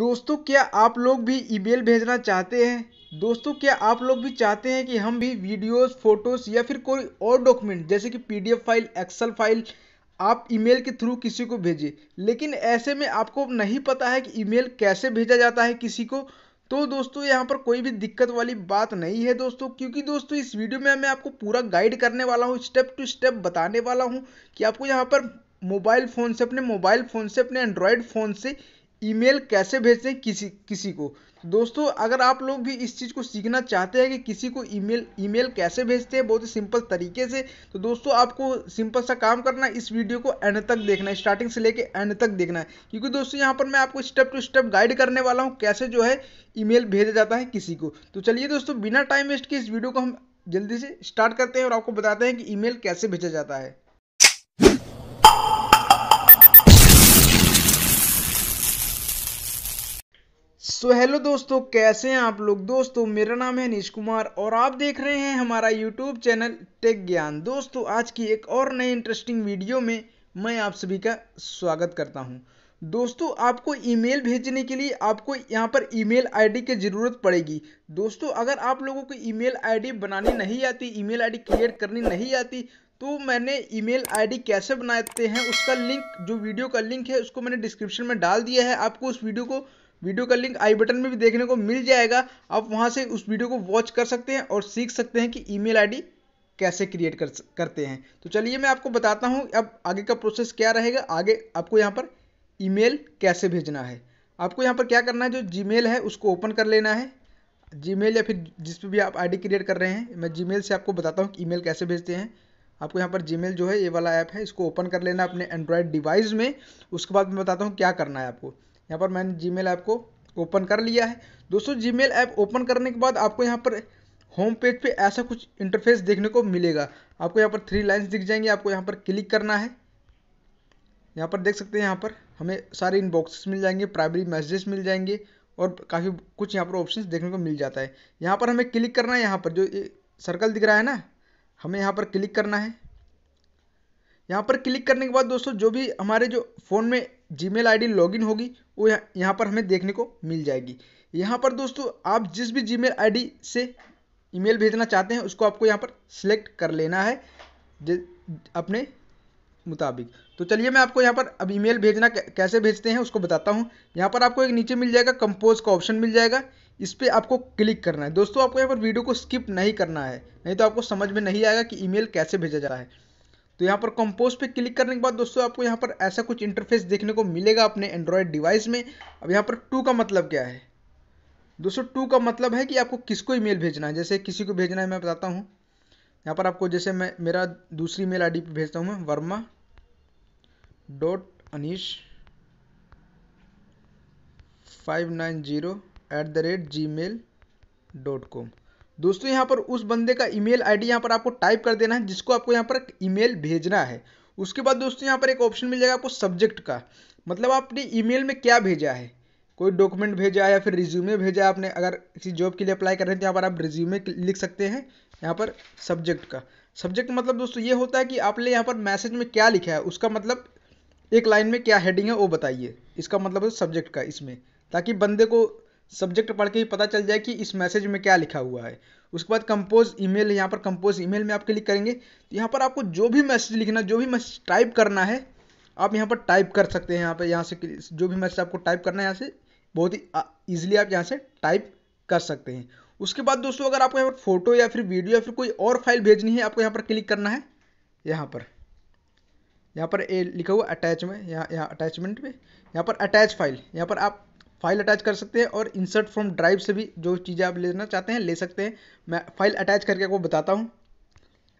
दोस्तों क्या आप लोग भी ईमेल भेजना चाहते हैं दोस्तों क्या आप लोग भी चाहते हैं कि हम भी वीडियोस, फोटोज या फिर कोई और डॉक्यूमेंट जैसे कि पीडीएफ फाइल एक्सेल फाइल आप ईमेल के थ्रू किसी को भेजें लेकिन ऐसे में आपको नहीं पता है कि ईमेल कैसे भेजा जाता है किसी को तो दोस्तों यहाँ पर कोई भी दिक्कत वाली बात नहीं है दोस्तों क्योंकि दोस्तों इस वीडियो में मैं आपको पूरा गाइड करने वाला हूँ स्टेप टू स्टेप बताने वाला हूँ कि आपको यहाँ पर मोबाइल फ़ोन से अपने मोबाइल फ़ोन से अपने एंड्रॉयड फ़ोन से ईमेल कैसे भेजते हैं किसी किसी को दोस्तों अगर आप लोग भी इस चीज़ को सीखना चाहते हैं कि किसी को ईमेल ईमेल कैसे भेजते हैं बहुत ही सिंपल तरीके से तो दोस्तों आपको सिंपल सा काम करना इस वीडियो को एंड तक देखना है स्टार्टिंग से लेके एंड तक देखना है क्योंकि दोस्तों यहाँ पर मैं आपको स्टेप टू स्टेप गाइड करने वाला हूँ कैसे जो है ई भेजा जाता है किसी को तो चलिए दोस्तों बिना टाइम वेस्ट के इस वीडियो को हम जल्दी से स्टार्ट करते हैं और आपको बताते हैं कि ई कैसे भेजा जाता है सो so, हेलो दोस्तों कैसे हैं आप लोग दोस्तों मेरा नाम है निश कुमार और आप देख रहे हैं हमारा यूट्यूब चैनल टेक ज्ञान दोस्तों आज की एक और नए इंटरेस्टिंग वीडियो में मैं आप सभी का स्वागत करता हूं दोस्तों आपको ईमेल भेजने के लिए आपको यहां पर ईमेल आईडी की ज़रूरत पड़ेगी दोस्तों अगर आप लोगों को ई मेल बनानी नहीं आती ई मेल क्रिएट करनी नहीं आती तो मैंने ईमेल आईडी कैसे बनाते हैं उसका लिंक जो वीडियो का लिंक है उसको मैंने डिस्क्रिप्शन में डाल दिया है आपको उस वीडियो को वीडियो का लिंक आई बटन में भी देखने को मिल जाएगा आप वहाँ से उस वीडियो को वॉच कर सकते हैं और सीख सकते हैं कि ईमेल आईडी कैसे क्रिएट कर करते हैं तो चलिए मैं आपको बताता हूँ अब आगे का प्रोसेस क्या रहेगा आगे आपको यहाँ पर ईमेल कैसे भेजना है आपको यहाँ पर क्या करना है जो जी है उसको ओपन कर लेना है जी या फिर जिस पर भी आप आई क्रिएट कर रहे हैं मैं जी से आपको बताता हूँ कि ई कैसे भेजते हैं आपको यहाँ पर जी जो है ये वाला ऐप है इसको ओपन कर लेना अपने एंड्रॉयड डिवाइस में उसके बाद मैं बताता हूँ क्या करना है आपको यहाँ पर मैंने जी ऐप को ओपन कर लिया है दोस्तों जी ऐप ओपन करने के बाद आपको यहाँ पर होम पेज पे ऐसा कुछ इंटरफेस देखने को मिलेगा आपको यहाँ पर थ्री लाइंस दिख जाएंगे आपको यहाँ पर क्लिक करना है यहाँ पर देख सकते हैं यहाँ पर हमें सारे इनबॉक्सेस मिल जाएंगे प्राइमरी मैसेजेस मिल जाएंगे और काफ़ी कुछ यहाँ पर ऑप्शन देखने को मिल जाता है यहाँ पर हमें क्लिक करना है यहाँ पर जो सर्कल दिख रहा है ना हमें यहाँ पर क्लिक करना है यहाँ पर क्लिक करने के बाद दोस्तों जो भी हमारे जो फ़ोन में जीमेल आईडी लॉगिन होगी वो यहाँ पर हमें देखने को मिल जाएगी यहाँ पर दोस्तों आप जिस भी जीमेल आईडी से ईमेल भेजना चाहते हैं उसको आपको यहाँ पर सिलेक्ट कर लेना है अपने मुताबिक तो चलिए मैं आपको यहाँ पर अब ईमेल भेजना कैसे भेजते हैं उसको बताता हूँ यहाँ पर आपको एक नीचे मिल जाएगा कंपोज का ऑप्शन मिल जाएगा इस पर आपको क्लिक करना है दोस्तों आपको यहाँ पर वीडियो को स्किप नहीं करना है नहीं तो आपको समझ में नहीं आएगा कि ईमेल कैसे भेजा जा रहा है तो यहाँ पर कंपोज पे क्लिक करने के बाद दोस्तों आपको यहाँ पर ऐसा कुछ इंटरफेस देखने को मिलेगा अपने एंड्रॉयड डिवाइस में अब यहाँ पर टू का मतलब क्या है दोस्तों टू का मतलब है कि आपको किसको ईमेल भेजना है जैसे किसी को भेजना है मैं बताता हूँ यहाँ पर आपको जैसे मैं मेरा दूसरी मेल आई पे भेजता हूँ मैं Verma dot Anish five nine zero at the rate Gmail dot com दोस्तों यहाँ पर उस बंदे का ईमेल आईडी यहाँ पर आपको टाइप कर देना है जिसको आपको यहाँ पर ईमेल भेजना है उसके बाद दोस्तों यहाँ पर एक ऑप्शन मिल जाएगा आपको सब्जेक्ट का मतलब आपने ईमेल में क्या भेजा है कोई डॉक्यूमेंट भेजा है या फिर रिज्यूमे भेजा है आपने अगर किसी जॉब के लिए अप्लाई कर रहे हैं तो यहाँ पर आप रिज्यूमे लिख सकते हैं यहाँ पर सब्जेक्ट का सब्जेक्ट मतलब दोस्तों ये होता है कि आपने यहाँ पर मैसेज में क्या लिखा है उसका मतलब एक लाइन में क्या हेडिंग है वो बताइए इसका मतलब है सब्जेक्ट का इसमें ताकि बंदे को सब्जेक्ट पढ़ के ही पता चल जाए कि इस मैसेज में क्या लिखा हुआ है उसके बाद कंपोज ईमेल यहाँ पर कंपोज ईमेल में आप क्लिक करेंगे तो यहाँ पर आपको जो भी मैसेज लिखना जो भी मैसेज टाइप करना है आप यहाँ पर टाइप कर सकते हैं यहाँ पर यहाँ से जो भी मैसेज आपको टाइप करना है यहाँ से बहुत ही ईजिली आप यहाँ से टाइप कर सकते हैं उसके बाद दोस्तों अगर आपको यहाँ पर फोटो या फिर वीडियो या फिर कोई और फाइल भेजनी है आपको यहाँ पर क्लिक करना है यहाँ पर यहाँ पर ए लिखा हुआ अटैच में यहाँ यहाँ अटैचमेंट में यहाँ पर अटैच फाइल यहाँ पर आप फाइल अटैच कर सकते हैं और इंसर्ट फ्रॉम ड्राइव से भी जो चीज़ें आप लेना चाहते हैं ले सकते हैं मैं फाइल अटैच करके आपको बताता हूँ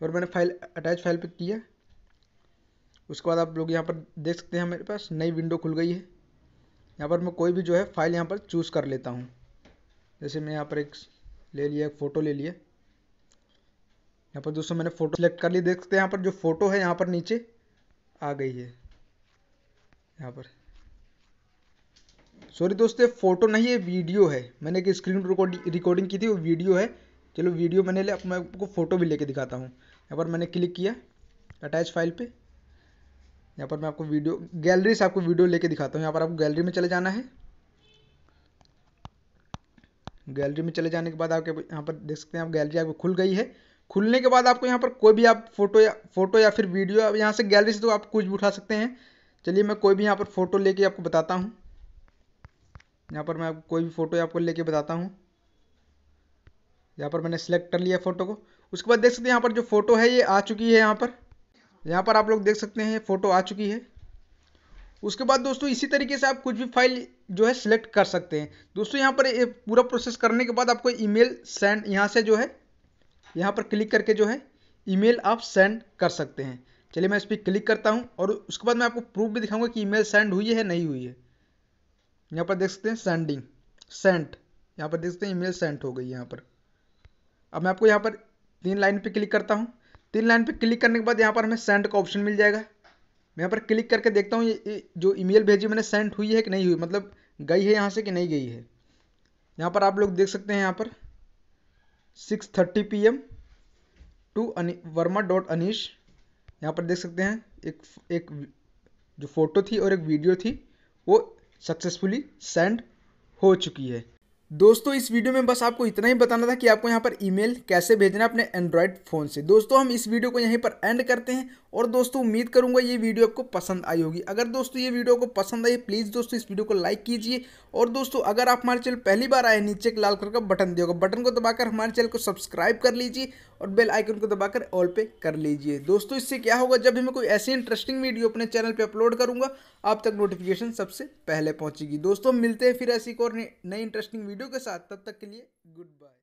और मैंने फाइल अटैच फाइल पर किया उसके बाद आप लोग यहाँ पर देख सकते हैं मेरे पास नई विंडो खुल गई है यहाँ पर मैं कोई भी जो है फाइल यहाँ पर चूज़ कर लेता हूँ जैसे मैं यहाँ पर एक ले लिया एक फ़ोटो ले लिया यहाँ पर दोस्तों मैंने फ़ोटो सेलेक्ट कर ली देख सकते हैं यहाँ पर जो फ़ोटो है यहाँ पर नीचे आ गई है यहाँ पर सॉरी दोस्तों फोटो नहीं है वीडियो है मैंने एक स्क्रीन रिकॉर्डिंग की थी वो वीडियो है चलो वीडियो मैंने ले मैं आपको फ़ोटो भी लेके दिखाता हूँ यहाँ पर मैंने क्लिक किया अटैच फाइल पे यहाँ पर मैं आपको वीडियो गैलरी से आपको वीडियो लेके दिखाता हूँ यहाँ पर आपको गैलरी में चले जाना है गैलरी में चले जाने के बाद आपके यहाँ पर देख सकते हैं आप गैलरी आपको खुल गई है खुलने के बाद आपको यहाँ पर कोई भी आप फोटो या फोटो या फिर वीडियो अब यहाँ से गैलरी से तो आप कुछ भी उठा सकते हैं चलिए मैं कोई भी यहाँ पर फोटो लेके आपको बताता हूँ यहाँ पर मैं आपको कोई भी फ़ोटो आपको लेके बताता हूँ यहाँ पर मैंने सेलेक्ट कर लिया फ़ोटो को उसके बाद देख सकते हैं यहाँ पर जो फ़ोटो है ये आ चुकी है यहाँ पर यहाँ पर आप लोग देख सकते हैं फ़ोटो आ चुकी है उसके बाद दोस्तों इसी तरीके से आप कुछ भी फाइल जो है सिलेक्ट कर सकते हैं दोस्तों यहाँ पर ये पूरा प्रोसेस करने के बाद आपको ईमेल सेंड यहाँ से जो है यहाँ पर क्लिक करके जो है ईमेल आप सेंड कर सकते हैं चलिए मैं इस पर क्लिक करता हूँ और उसके बाद मैं आपको प्रूफ भी दिखाऊंगा कि ईमेल सेंड हुई है नहीं हुई है यहाँ पर देख सकते हैं सेंडिंग सेंट यहाँ पर देख सकते हैं ईमेल सेंट हो गई यहाँ पर अब मैं आपको यहाँ पर तीन लाइन पे क्लिक करता हूँ तीन लाइन पे क्लिक करने के बाद यहाँ पर हमें सेंड का ऑप्शन मिल जाएगा मैं यहाँ पर क्लिक करके देखता हूँ ये जो ईमेल भेजी मैंने सेंड हुई है कि नहीं हुई मतलब गई है यहाँ से कि नहीं गई है यहाँ पर आप लोग देख सकते हैं यहाँ पर six thirty P M to Verma dot Anish यहाँ पर देख सकते हैं एक एक जो फ़ोटो थी और एक वीडियो थी वो सक्सेसफुली सेंड हो चुकी है दोस्तों इस वीडियो में बस आपको इतना ही बताना था कि आपको यहाँ पर ईमेल कैसे भेजना अपने एंड्रॉयड फ़ोन से दोस्तों हम इस वीडियो को यहीं पर एंड करते हैं और दोस्तों उम्मीद करूँगा ये वीडियो आपको पसंद आई होगी अगर दोस्तों ये वीडियो को पसंद आई प्लीज़ दोस्तों इस वीडियो को लाइक कीजिए और दोस्तों अगर आप हमारे चैनल पहली बार आए नीचे एक लाल कलर का बटन दिएगा बटन को दबाकर हमारे चैनल को सब्सक्राइब कर लीजिए और बेल आइकन को दबाकर ऑल पे कर लीजिए दोस्तों इससे क्या होगा जब भी मैं कोई ऐसी इंटरेस्टिंग वीडियो अपने चैनल पे अपलोड करूंगा आप तक नोटिफिकेशन सबसे पहले पहुंचेगी दोस्तों मिलते हैं फिर ऐसी और नई इंटरेस्टिंग वीडियो के साथ तब तक के लिए गुड बाय